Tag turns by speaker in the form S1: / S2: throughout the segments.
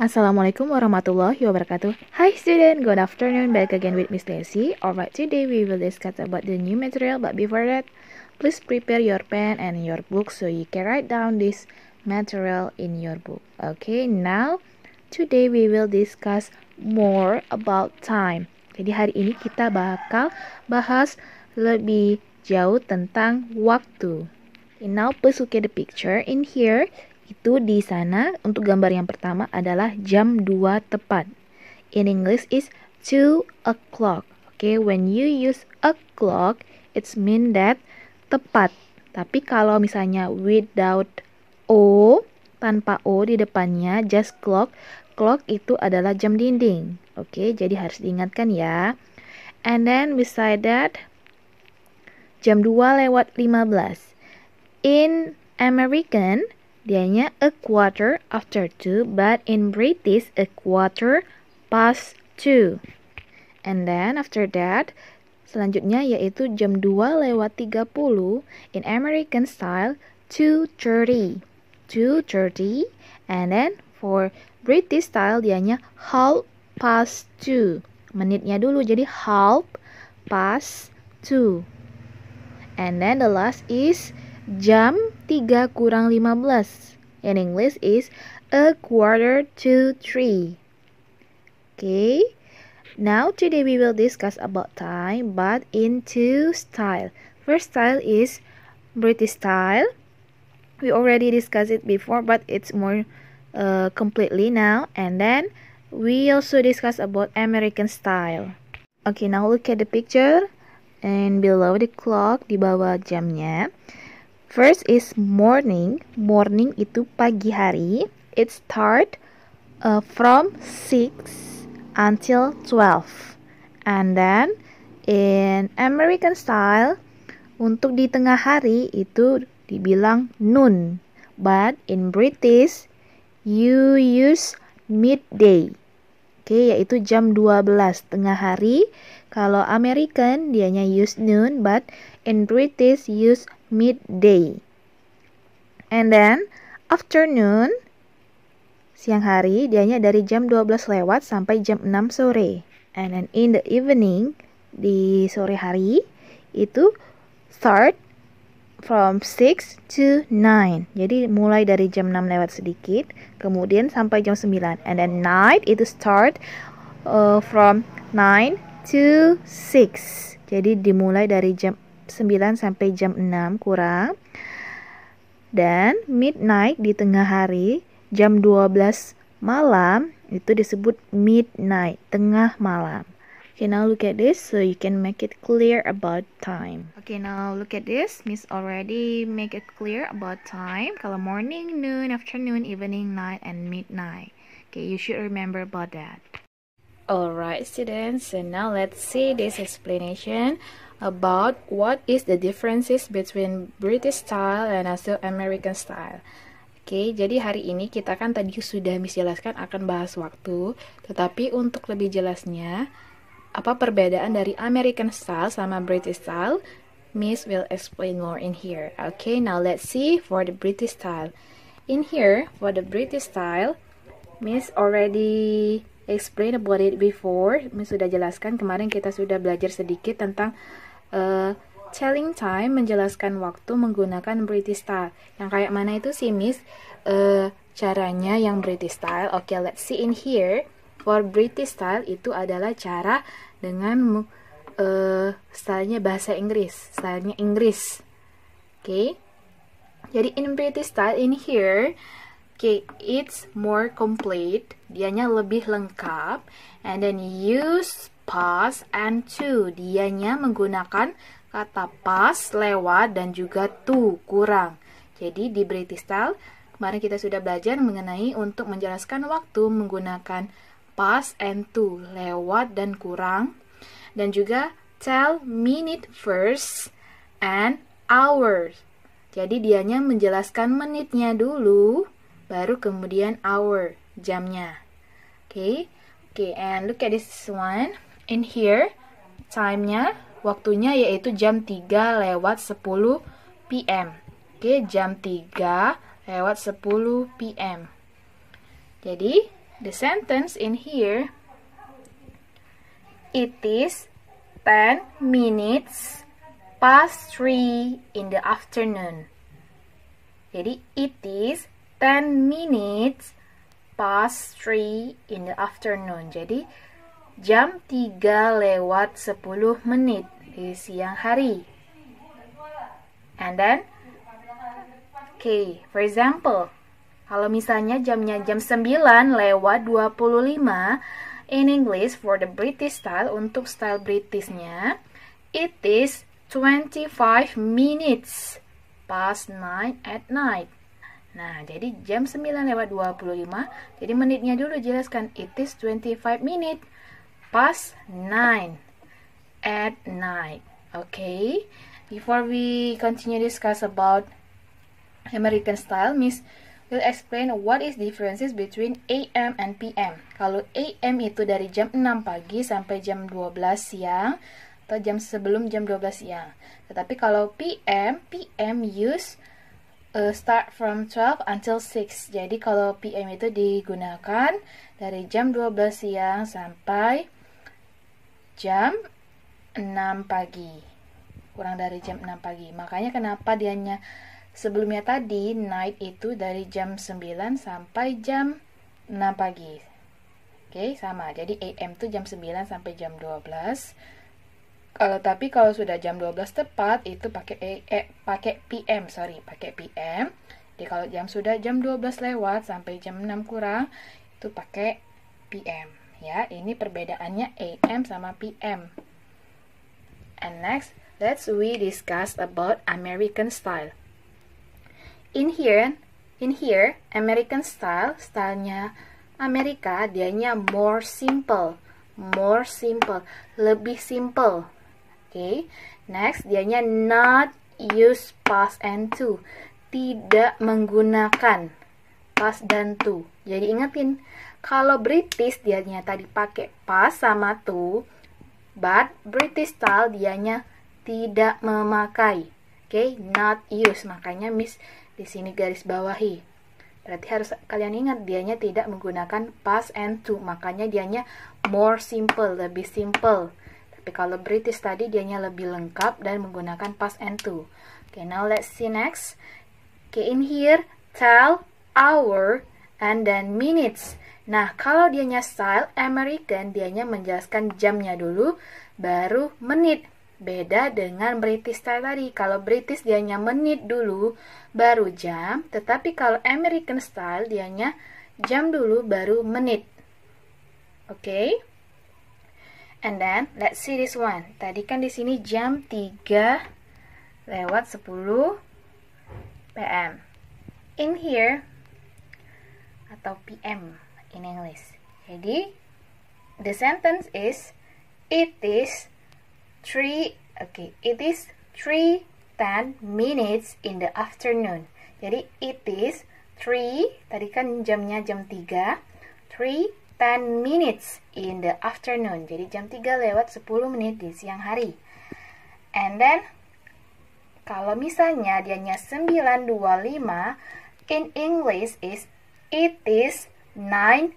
S1: Assalamualaikum warahmatullahi wabarakatuh. Hi student, good afternoon. Back again with Miss Lacey. Alright, today we will discuss about the new material. But before that, please prepare your pen and your book so you can write down this material in your book. Okay, now today we will discuss more about time. Jadi hari ini kita bakal bahas lebih jauh tentang waktu. And now please look at the picture. In here, itu di sana untuk gambar yang pertama adalah jam 2 tepat. In English is 2 o'clock. Okay, when you use o'clock, it's mean that tepat. Tapi kalau misalnya without o, tanpa o di depannya, just clock, clock itu adalah jam dinding. Oke, okay, jadi harus diingatkan ya. And then beside that, jam 2 lewat 15. In American, Dianya a quarter after two, but in British a quarter past two. And then after that, selanjutnya yaitu jam 2 lewat 30 in American style 2.30. 2.30 and then for British style dianya half past two. Menitnya dulu jadi half past two. And then the last is jam Tiga kurang lima belas. In English is a quarter to three. Okay. Now today we will discuss about time but in two style. First style is British style. We already discussed it before but it's more uh, completely now and then we also discuss about American style. Okay, now look at the picture and below the clock di bawah jamnya First is morning. Morning itu pagi hari. It start uh, from 6 until 12. And then in American style untuk di tengah hari itu dibilang noon. But in British you use midday. Oke, okay, yaitu jam 12 tengah hari. Kalau American dianya use noon but in British use midday. And then afternoon siang hari dianya dari jam 12 lewat sampai jam 6 sore. And then in the evening di sore hari itu start from 6 to 9. Jadi mulai dari jam 6 lewat sedikit, kemudian sampai jam 9. And then night itu start uh, from 9 to 6. Jadi dimulai dari jam 9 sampai jam 6 kurang. Dan midnight di tengah hari jam 12 malam itu disebut midnight, tengah malam. Okay, now look at this so you can make it clear about time. Okay, now look at this. Miss already make it clear about time. Kalau morning, noon, afternoon, evening, night, and midnight. Okay, you should remember about that. Alright students, so now let's see this explanation about what is the differences between British style and also American style. Oke, jadi hari ini kita kan tadi sudah menjelaskan akan bahas waktu, tetapi untuk lebih jelasnya, apa perbedaan dari American style sama British style? Miss will explain more in here. Okay, now let's see for the British style. In here, for the British style, Miss already explain about it before. Miss sudah jelaskan kemarin kita sudah belajar sedikit tentang uh, Telling Time menjelaskan waktu menggunakan British style. Yang kayak mana itu sih, Miss? Uh, caranya yang British style. Oke, okay, let's see in here. For British style itu adalah cara dengan uh, stylenya bahasa Inggris, stylenya Inggris. Oke. Okay? Jadi in British style in here, okay, it's more complete. Dianya lebih lengkap. And then use pass and to. Dianya menggunakan kata pass, lewat, dan juga to, kurang. Jadi di British Style, kemarin kita sudah belajar mengenai untuk menjelaskan waktu menggunakan pass and to, lewat dan kurang. Dan juga tell minute first and hours. Jadi dianya menjelaskan menitnya dulu, baru kemudian hour, jamnya. Okay. Okay, and look at this one. In here, time-nya, waktunya yaitu jam 3 lewat 10 PM. Oke, jam 3 lewat 10 PM. Jadi, the sentence in here, it is 10 minutes past 3 in the afternoon. Jadi, it is 10 minutes past 3 in the afternoon. Jadi, jam 3 lewat 10 menit di siang hari. And then, okay, for example, kalau misalnya jamnya jam 9 lewat 25, in English for the British style, untuk style Britishnya, it is 25 minutes past 9 at night. Nah, jadi jam 9 lewat 25, jadi menitnya dulu jelaskan, it is 25 minutes past 9 at night okay before we continue discuss about American style miss will explain what is differences between AM and PM. Kalau AM itu dari jam 6 pagi sampai jam 12 siang atau jam sebelum jam 12 siang. Tetapi kalau PM, PM use uh, start from 12 until 6. Jadi kalau PM itu digunakan dari jam 12 siang sampai jam 6 pagi kurang dari jam 6 pagi makanya kenapa dianya sebelumnya tadi night itu dari jam 9 sampai jam 6 pagi oke okay, sama jadi AM itu jam 9 sampai jam 12 kalau tapi kalau sudah jam 12 tepat itu pakai eh, pakai PM sorry pakai PM jadi kalau jam sudah jam 12 lewat sampai jam 6 kurang itu pakai PM Ya, ini perbedaannya AM sama PM. And next, let's we discuss about American style. In here, in here, American style, stylenya Amerika, dianya more simple, more simple, lebih simple. Oke, okay. next dianya not use past and to, tidak menggunakan pas dan to. Jadi ingetin, kalau British dianya tadi pakai pas sama to, but British style dianya tidak memakai. Oke, okay? not use. Makanya Miss di sini garis bawahi. Berarti harus kalian ingat dianya tidak menggunakan pas and to. Makanya dianya more simple, lebih simple. Tapi kalau British tadi dianya lebih lengkap dan menggunakan pas and to. Okay, now let's see next. Okay, in here, tell hour, and then minutes. Nah, kalau dianya style American, dianya menjelaskan jamnya dulu, baru menit. Beda dengan British style tadi. Kalau British dianya menit dulu, baru jam. Tetapi kalau American style dianya jam dulu, baru menit. Oke? Okay? And then, let's see this one. Tadi kan di sini jam 3 lewat 10 PM. In here, atau PM in English. Jadi the sentence is it is 3 okay, it is 3:10 minutes in the afternoon. Jadi it is 3 tadi kan jamnya jam 3. 3:10 minutes in the afternoon. Jadi jam 3 lewat 10 menit di siang hari. And then kalau misalnya dianya 925 in English is It is 9:25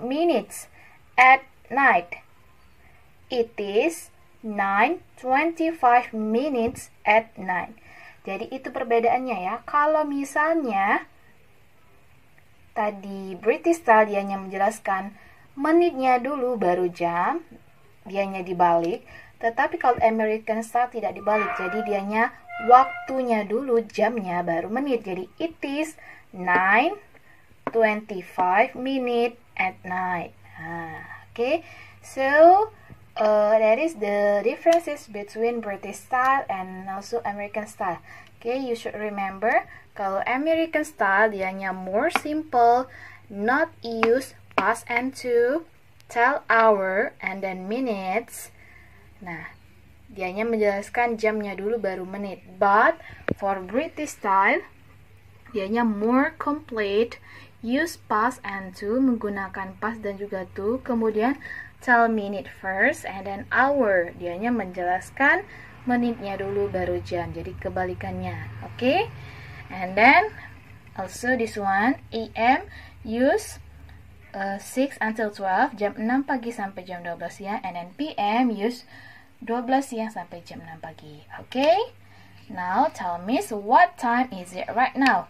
S1: minutes at night. It is 9:25 minutes at night. Jadi itu perbedaannya ya. Kalau misalnya tadi British style hanya menjelaskan menitnya dulu baru jam, dianya dibalik. Tetapi kalau American style tidak dibalik, jadi dianya waktunya dulu, jamnya baru menit. Jadi it is 9.25 minute at night. Ah, okay, so uh, that is the differences between British style and also American style. Okay, you should remember kalau American style dianya more simple, not use past and to, tell hour and then minutes. Nah, dianya menjelaskan jamnya dulu baru menit. But for British style, dianya more complete use past and to menggunakan past dan juga to kemudian tell minute first and then hour dianya menjelaskan menitnya dulu baru jam jadi kebalikannya oke okay? and then also this one am use uh, 6 until 12 jam 6 pagi sampai jam 12 ya. and then pm use 12 siang ya, sampai jam 6 pagi. Oke? Okay? Now tell me what time is it right now?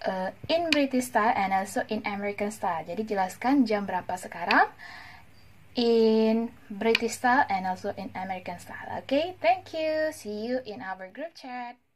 S1: Uh, in British style and also in American style. Jadi jelaskan jam berapa sekarang in British style and also in American style. Okay, thank you. See you in our group chat.